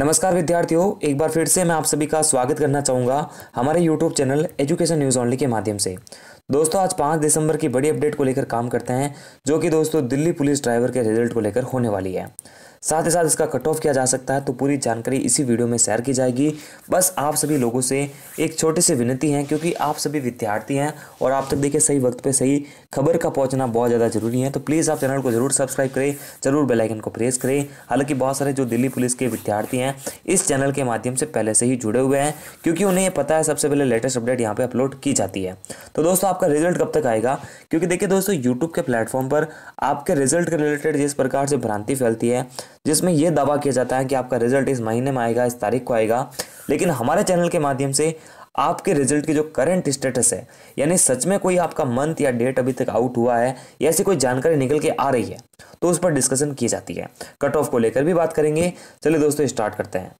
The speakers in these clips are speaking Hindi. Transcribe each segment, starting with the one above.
नमस्कार विद्यार्थियों एक बार फिर से मैं आप सभी का स्वागत करना चाहूँगा हमारे YouTube channel education news only के माध्यम से दोस्तों आज पाँच दिसंबर की बड़ी अपडेट को लेकर काम करते हैं जो कि दोस्तों दिल्ली पुलिस ड्राइवर के रिजल्ट को लेकर होने वाली है साथ ही साथ इसका कट ऑफ किया जा सकता है तो पूरी जानकारी इसी वीडियो में शेयर की जाएगी बस आप सभी लोगों से एक छोटी सी विनती है क्योंकि आप सभी विद्यार्थी हैं और आप तक देखिए सही वक्त पर सही खबर का पहुंचना बहुत ज़्यादा जरूरी है तो प्लीज़ आप चैनल को जरूर सब्सक्राइब करें जरूर बेलाइकन को प्रेस करें हालांकि बहुत सारे जो दिल्ली पुलिस के विद्यार्थी हैं इस चैनल के माध्यम से पहले से ही जुड़े हुए हैं क्योंकि उन्हें ये पता है सबसे पहले लेटेस्ट अपडेट यहाँ पर अपलोड की जाती है तो दोस्तों आपका रिजल्ट कब तक आएगा क्योंकि देखिए दोस्तों यूट्यूब के प्लेटफॉर्म पर आपके रिजल्ट के रिलेटेड जिस प्रकार से भ्रांति फैलती है जिसमें यह दावा किया जाता है कि आपका रिजल्ट इस महीने में आएगा इस तारीख को आएगा लेकिन हमारे चैनल के माध्यम से आपके रिजल्ट की जो करंट स्टेटस है यानी सच में कोई आपका मंथ या डेट अभी तक आउट हुआ है या ऐसी कोई जानकारी निकल के आ रही है तो उस पर डिस्कशन की जाती है कट ऑफ को लेकर भी बात करेंगे चलिए दोस्तों स्टार्ट करते हैं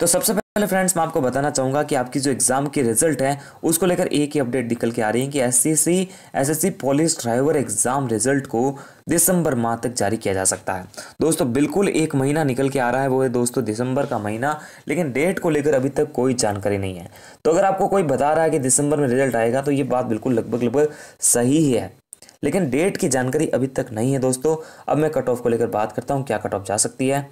तो सबसे पहले पहले फ्रेंड्स मैं आपको बताना चाहूँगा कि आपकी जो एग्ज़ाम की रिजल्ट है उसको लेकर एक ही अपडेट निकल के आ रही है कि SSC SSC police driver exam result को दिसंबर माह तक जारी किया जा सकता है दोस्तों बिल्कुल एक महीना निकल के आ रहा है वो है दोस्तों दिसंबर का महीना लेकिन डेट को लेकर अभी तक कोई जानकारी नहीं है तो अगर आपको कोई बता रहा है कि दिसंबर में रिजल्ट आएगा तो ये बात बिल्कुल लगभग लगभग सही ही है लेकिन डेट की जानकारी अभी तक नहीं है दोस्तों अब मैं कट ऑफ को लेकर बात करता हूँ क्या कट ऑफ जा सकती है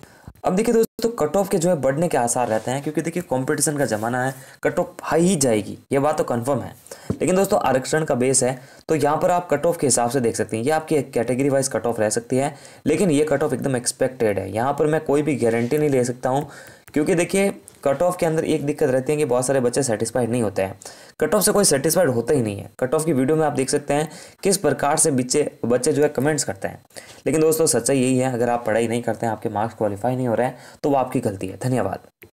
अब देखिए दोस्तों कट ऑफ के जो है बढ़ने के आसार रहते हैं क्योंकि देखिए कंपटीशन का ज़माना है कट ऑफ हाई ही जाएगी ये बात तो कंफर्म है लेकिन दोस्तों आरक्षण का बेस है तो यहाँ पर आप कट ऑफ के हिसाब से देख सकते हैं ये आपकी कैटेगरी वाइज कट ऑफ रह सकती है लेकिन ये कट ऑफ एकदम एक्सपेक्टेड है यहाँ पर मैं कोई भी गारंटी नहीं ले सकता हूँ क्योंकि देखिए कट ऑफ के अंदर एक दिक्कत रहती है कि बहुत सारे बच्चे सेटिस्फाइड नहीं होते हैं कट ऑफ से कोई सेटिस्फाइड होता ही नहीं है कट ऑफ की वीडियो में आप देख सकते हैं किस प्रकार से बच्चे बच्चे जो है कमेंट्स करते हैं लेकिन दोस्तों सच्चाई यही है अगर आप पढ़ाई नहीं करते हैं आपके मार्क्स क्वालिफाई नहीं हो रहे हैं तो वो आपकी गलती है धन्यवाद